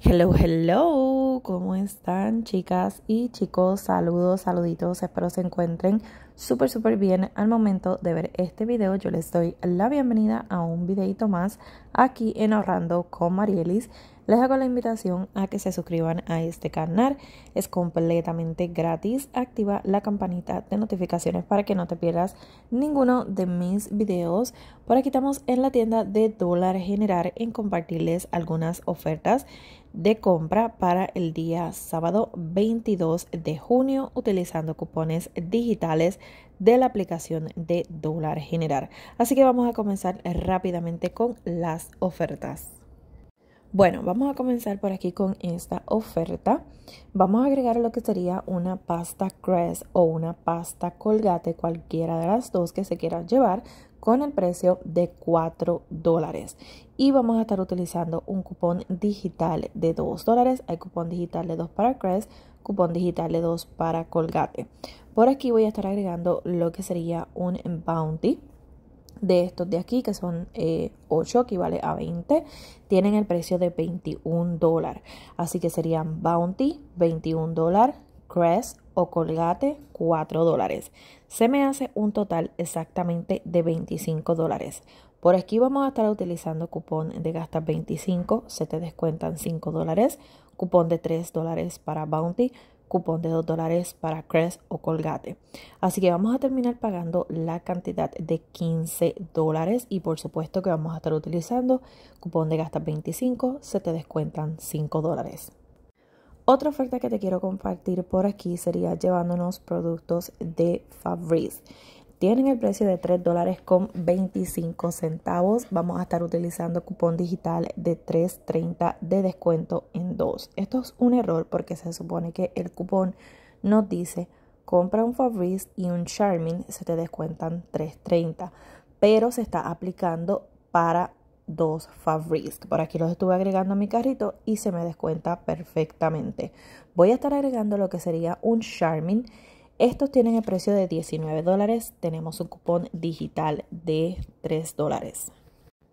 Hello, hello, ¿cómo están chicas y chicos? Saludos, saluditos, espero se encuentren súper súper bien al momento de ver este video yo les doy la bienvenida a un videito más aquí en ahorrando con Marielis les hago la invitación a que se suscriban a este canal es completamente gratis activa la campanita de notificaciones para que no te pierdas ninguno de mis videos por aquí estamos en la tienda de dólar generar en compartirles algunas ofertas de compra para el día sábado 22 de junio utilizando cupones digitales de la aplicación de Dólar General. Así que vamos a comenzar rápidamente con las ofertas. Bueno, vamos a comenzar por aquí con esta oferta. Vamos a agregar lo que sería una pasta Crest o una pasta Colgate, cualquiera de las dos que se quieran llevar, con el precio de cuatro dólares y vamos a estar utilizando un cupón digital de 2 dólares. Hay cupón digital de 2 para Crest, cupón digital de 2 para Colgate. Por aquí voy a estar agregando lo que sería un bounty de estos de aquí, que son 8, eh, equivale a 20, tienen el precio de 21 dólares. Así que serían Bounty, 21 dólares, Crest o Colgate, 4 dólares. Se me hace un total exactamente de 25 dólares. Por aquí vamos a estar utilizando cupón de gasta 25, se te descuentan 5 dólares, cupón de 3 dólares para Bounty, cupón de 2 dólares para Crest o Colgate. Así que vamos a terminar pagando la cantidad de 15 dólares y por supuesto que vamos a estar utilizando cupón de gasta 25, se te descuentan 5 dólares. Otra oferta que te quiero compartir por aquí sería llevándonos productos de Fabrice tienen el precio de 3 dólares con 25 centavos. Vamos a estar utilizando cupón digital de 3.30 de descuento en dos. Esto es un error porque se supone que el cupón nos dice compra un Fabrice y un Charmin, se te descuentan 3.30, pero se está aplicando para dos Fabrice. Por aquí los estuve agregando a mi carrito y se me descuenta perfectamente. Voy a estar agregando lo que sería un Charmin estos tienen el precio de 19 dólares. Tenemos un cupón digital de 3 dólares.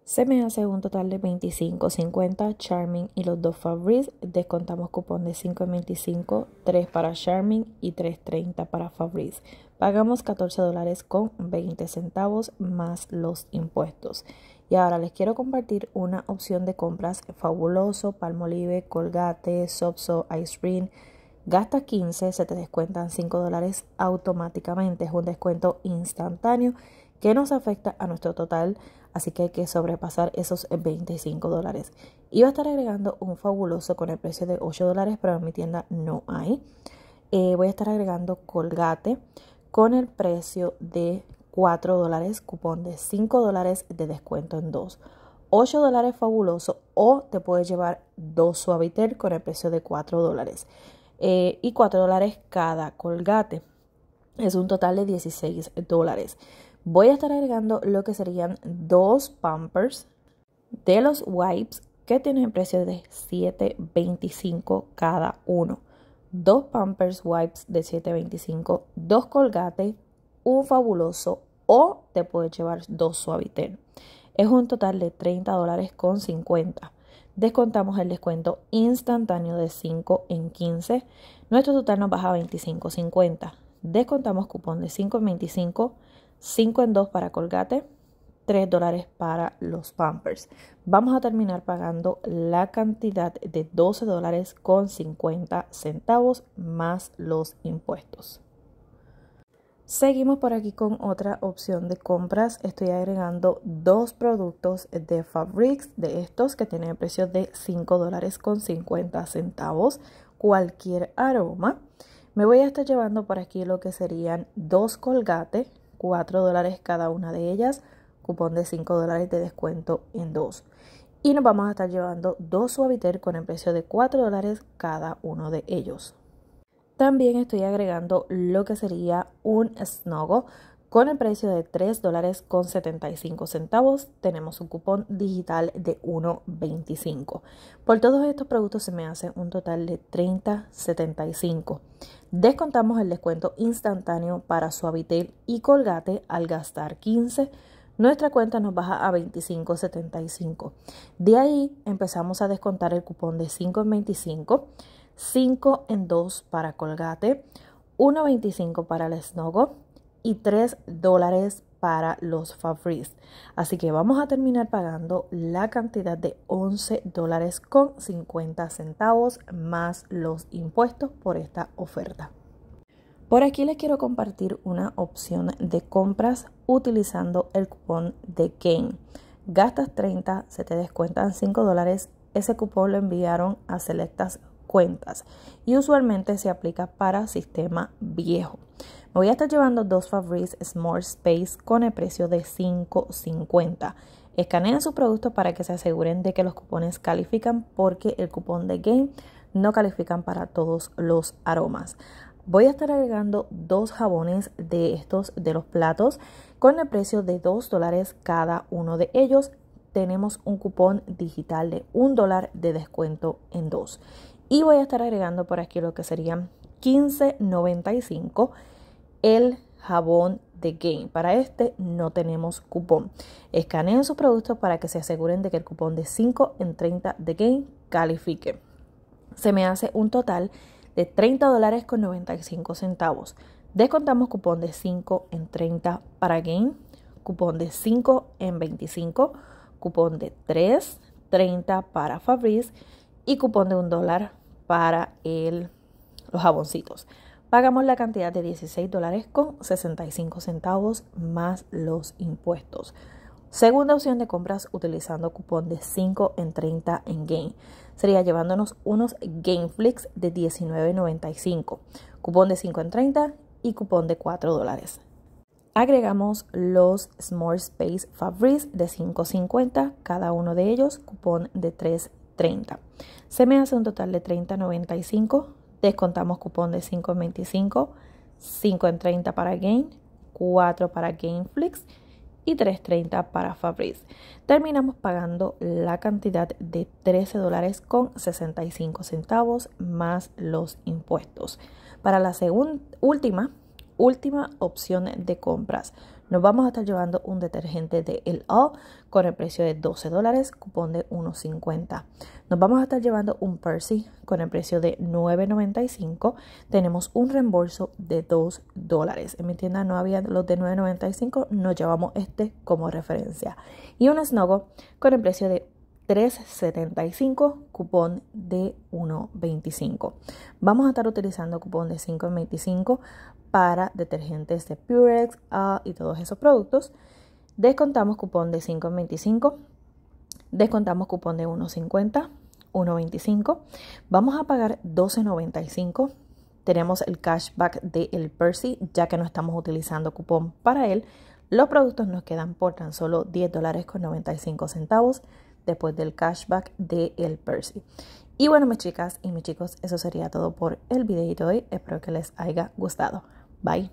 Se me hace un total de 25.50 Charming y los dos Fabrice. Descontamos cupón de 5.25, 3 para Charming y 3.30 para Fabrice. Pagamos 14 dólares con 20 centavos más los impuestos. Y ahora les quiero compartir una opción de compras fabuloso, Palmolive, Colgate, Sopso, Ice Cream Gasta 15, se te descuentan 5 dólares automáticamente. Es un descuento instantáneo que nos afecta a nuestro total, así que hay que sobrepasar esos 25 dólares. Iba a estar agregando un fabuloso con el precio de 8 dólares, pero en mi tienda no hay. Eh, voy a estar agregando colgate con el precio de 4 dólares, cupón de 5 dólares de descuento en 2. 8 dólares fabuloso o te puedes llevar 2 suavitel con el precio de 4 dólares. Eh, y 4 dólares cada colgate. Es un total de 16 dólares. Voy a estar agregando lo que serían dos pampers de los wipes que tienen el precio de 7.25 cada uno. Dos pampers wipes de 7.25, dos colgate, un fabuloso o te puedes llevar dos suavitel. Es un total de 30 dólares con 50 descontamos el descuento instantáneo de 5 en 15, nuestro total nos baja a 25.50. Descontamos cupón de 5 en 25, 5 en 2 para Colgate, 3 dólares para los Pampers. Vamos a terminar pagando la cantidad de 12 dólares con 50 centavos más los impuestos. Seguimos por aquí con otra opción de compras. Estoy agregando dos productos de Fabrics, de estos que tienen el precio de $5.50, dólares con centavos, cualquier aroma. Me voy a estar llevando por aquí lo que serían dos colgate, 4 dólares cada una de ellas, cupón de 5 dólares de descuento en dos. Y nos vamos a estar llevando dos suaviter con el precio de 4 dólares cada uno de ellos. También estoy agregando lo que sería un snogo con el precio de $3.75. dólares con 75 centavos. Tenemos un cupón digital de 1.25. Por todos estos productos se me hace un total de 30.75. Descontamos el descuento instantáneo para Suavitel y Colgate al gastar 15 nuestra cuenta nos baja a 25.75. De ahí empezamos a descontar el cupón de 5.25. 5 en 2 para Colgate, 1.25 para el Snogo y 3 dólares para los Fabrice. Así que vamos a terminar pagando la cantidad de 11 dólares con 50 centavos más los impuestos por esta oferta. Por aquí les quiero compartir una opción de compras utilizando el cupón de GAIN. Gastas 30, se te descuentan 5 dólares. Ese cupón lo enviaron a Selectas y usualmente se aplica para sistema viejo. Me voy a estar llevando dos Fabrice Small Space con el precio de 5.50. Escaneen sus productos para que se aseguren de que los cupones califican porque el cupón de Game no califican para todos los aromas. Voy a estar agregando dos jabones de estos de los platos con el precio de 2 dólares cada uno de ellos. Tenemos un cupón digital de 1 dólar de descuento en dos. Y voy a estar agregando por aquí lo que serían 15.95 el jabón de Gain. Para este no tenemos cupón. Escaneen sus productos para que se aseguren de que el cupón de 5 en 30 de Gain califique. Se me hace un total de 30 dólares con 95 centavos. Descontamos cupón de 5 en 30 para Gain, cupón de 5 en 25, cupón de 3, 30 para Fabrice y cupón de 1 dólar para el, los jaboncitos. Pagamos la cantidad de 16 dólares con 65 centavos más los impuestos. Segunda opción de compras utilizando cupón de 5 en 30 en Game. Sería llevándonos unos Gameflix de 19.95. Cupón de 5 en 30 y cupón de 4 dólares. Agregamos los Small Space Fabrics de 5.50 cada uno de ellos, cupón de 3 30. Se me hace un total de 30.95. Descontamos cupón de $5.25, $5.30 5 en 30 para Gain, 4 para Gameflix y 3.30 para Fabrice. Terminamos pagando la cantidad de 13 dólares con 65 centavos más los impuestos. Para la última, última opción de compras nos vamos a estar llevando un detergente de El O con el precio de 12 dólares, cupón de 1.50. Nos vamos a estar llevando un Percy con el precio de 9.95. Tenemos un reembolso de 2 dólares. En mi tienda no había los de 9.95, nos llevamos este como referencia. Y un Snogo con el precio de 375 cupón de 1.25. Vamos a estar utilizando cupón de 5.25 para detergentes de Purex ah, y todos esos productos. Descontamos cupón de 5.25. Descontamos cupón de 1.50, 1.25. Vamos a pagar 12.95. Tenemos el cashback de El Percy, ya que no estamos utilizando cupón para él. Los productos nos quedan por tan solo 10 dólares con centavos después del cashback de El Percy. Y bueno, mis chicas y mis chicos, eso sería todo por el videito de hoy. Espero que les haya gustado. Bye.